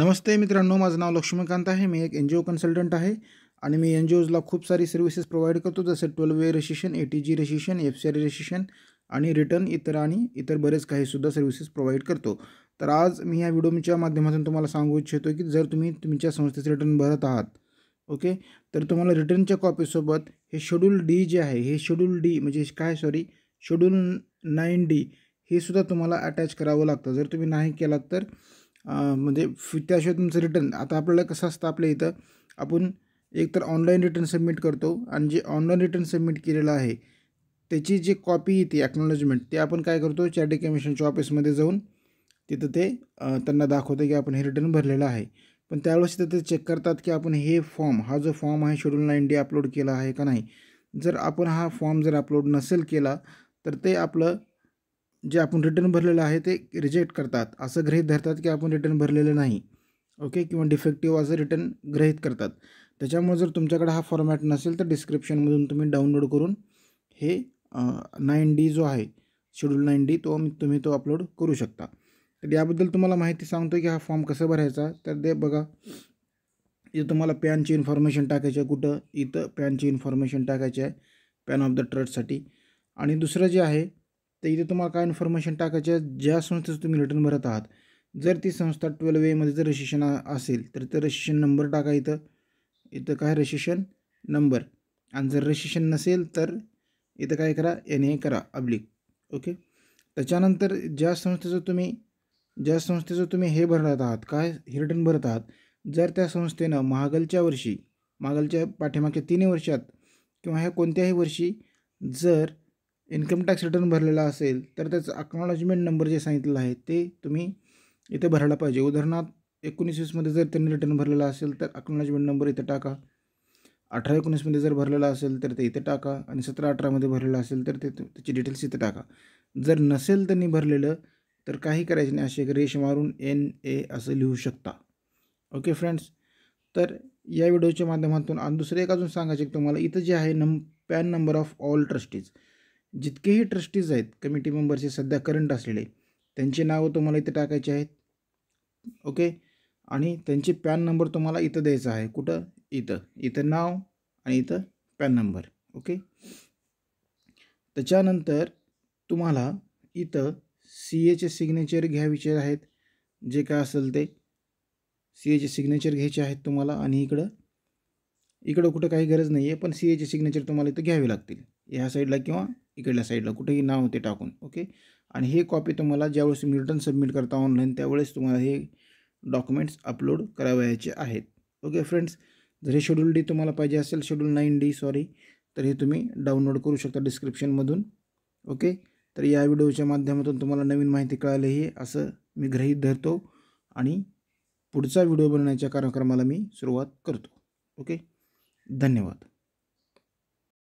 नमस्ते मित्रांनो माझं नाव लक्ष्मीकांत आहे मी एक एन जी ओ कन्सल्टंट आहे आणि मी एन जी ओजला खूप सारी सर्व्हिसेस प्रोव्हाइड करतो जसं twelve A registration eighty G registration F C R registration आणि रिटर्न इतर आणि इतर बरेच काहीसुद्धा सर्व्हिसेस प्रोव्हाइड करतो तर आज मी या व्हिडिओच्या माध्यमातून तुम्हाला सांगू इच्छितो की जर तुम्ही तुमच्या संस्थेचे रिटर्न भरत आहात ओके तर तुम्हाला रिटर्नच्या कॉपीसोबत हे शेड्यूल डी जे आहे हे शेड्यूल डी म्हणजे काय सॉरी शेड्यूल नाईन डी हे सुद्धा तुम्हाला अटॅच करावं लागतं जर तुम्ही नाही केलात तर म्हणजे त्याशिवाय तुमचं रिटर्न आता आपल्याला कसं असतं आपल्या इथं आपण एकतर ऑनलाईन रिटर्न सबमिट करतो आणि जे ऑनलाईन रिटर्न सबमिट केलेलं आहे त्याची जी कॉपी येते ॲक्नॉलॉजमेंट ते आपण काय करतो चॅरिटी कमिशनच्या ऑफिसमध्ये जाऊन तिथं ते त्यांना दाखवतं की आपण हे रिटर्न भरलेलं आहे पण त्यावेळेस तिथं ते चेक करतात की आपण हे फॉर्म हा जो फॉर्म आहे शेड्यूल नाईन डी अपलोड केला आहे का नाही जर आपण हा फॉर्म जर अपलोड नसेल केला तर ते आपलं जे आपण रिटर्न भरलेलं आहे ते रिजेक्ट करतात असं गृहीत धरतात की आपण रिटर्न भरलेलं नाही ओके किंवा डिफेक्टिव्ह असं रिटर्न ग्रहित करतात त्याच्यामुळे जर तुमच्याकडे हा फॉर्मॅट नसेल तर डिस्क्रिप्शनमधून तुम्ही डाउनलोड करून हे नाईन डी जो आहे शेड्यूल नाईन डी तो तुम्ही तो अपलोड करू शकता तर याबद्दल तुम्हाला माहिती सांगतो की हा फॉर्म कसा भरायचा तर ते बघा इथं तुम्हाला पॅनची इन्फॉर्मेशन टाकायची आहे कुठं इथं पॅनची इन्फॉर्मेशन टाकायची आहे पॅन ऑफ द ट्रस्टसाठी आणि दुसरं जे आहे तर इथे तुम्हाला काय इन्फॉर्मेशन टाकायच्या ज्या संस्थेचं तुम्ही रिटर्न भरत आहात जर ती संस्था ट्वेल्व एमध्ये जर रजिस्ट्रेशन असेल तर ते रजिस्ट्रेशन नंबर टाका इथं इथं काय रजिस्ट्रेशन नंबर आणि जर रजिस्ट्रेशन नसेल तर इथं काय करा एन ए करा अब्लिक ओके त्याच्यानंतर ज्या संस्थेचं तुम्ही ज्या संस्थेचं तुम्ही हे भरत आहात काय हे रिटर्न भरत आहात जर त्या संस्थेनं महागलच्या वर्षी महागलच्या पाठीमागच्या तिन्ही वर्षात किंवा ह्या कोणत्याही वर्षी जर इन्कम टॅक्स रिटर्न भरलेला असेल तर त्याचं अक्नॉलॉजमेंट नंबर जे सांगितलं आहे ते तुम्ही इथे भरायला पाहिजे उदाहरणार्थ एकोणीस वीसमध्ये जर त्यांनी रिटर्न भरलेला असेल तर अक्नॉलॉजमेंट नंबर इथे टाका अठरा एकोणीसमध्ये जर भरलेला असेल तर ते इथे टाका आणि सतरा अठरामध्ये भरलेलं असेल तर ते त्याची डिटेल्स इथे टाका जर नसेल त्यांनी भरलेलं तर काही करायचं नाही असे एक रेष मारून एन ए असं लिहू शकता ओके फ्रेंड्स तर या व्हिडिओच्या माध्यमातून आणि दुसरं एक अजून सांगायचे तुम्हाला इथं जे आहे नं PAN number of all trustees जितकेही ट्रस्टीज आहेत कमिटी मेंबरचे सध्या करंट असलेले त्यांची नावं तुम्हाला इथे टाकायचे आहेत ओके आणि त्यांचे पॅन नंबर तुम्हाला इथं द्यायचा आहे कुठं इथं इथं नाव आणि इथं पॅन नंबर ओके त्याच्यानंतर तुम्हाला इथं सी एचे सिग्नेचर घ्यावीचे आहेत जे काय असेल ते सी एचे सिग्नेचर घ्यायचे आहेत तुम्हाला आणि इकडं इकडं कुठं काही गरज नाही आहे पण सी एचे सिग्नेचर तुम्हाला इथं घ्यावे लागतील ह्या साईडला किंवा इकडल्या साईडला कुठेही नाव ते टाकून ओके आणि हे कॉपी तुम्हाला ज्यावेळेस तुम्ही रिटर्न सबमिट करता ऑनलाईन त्यावेळेस तुम्हाला हे डॉक्युमेंट्स अपलोड करावयाचे आहेत ओके फ्रेंड्स जर हे शेड्यूल डी तुम्हाला पाहिजे असेल शेड्यूल नाईन डी सॉरी तर हे तुम्ही डाउनलोड करू शकता डिस्क्रिप्शनमधून ओके तर या व्हिडिओच्या माध्यमातून तुम्हाला नवीन माहिती कळाली हे असं मी ग्रहीत धरतो आणि पुढचा व्हिडिओ बनवण्याच्या कार्यक्रमाला मी सुरुवात करतो ओके धन्यवाद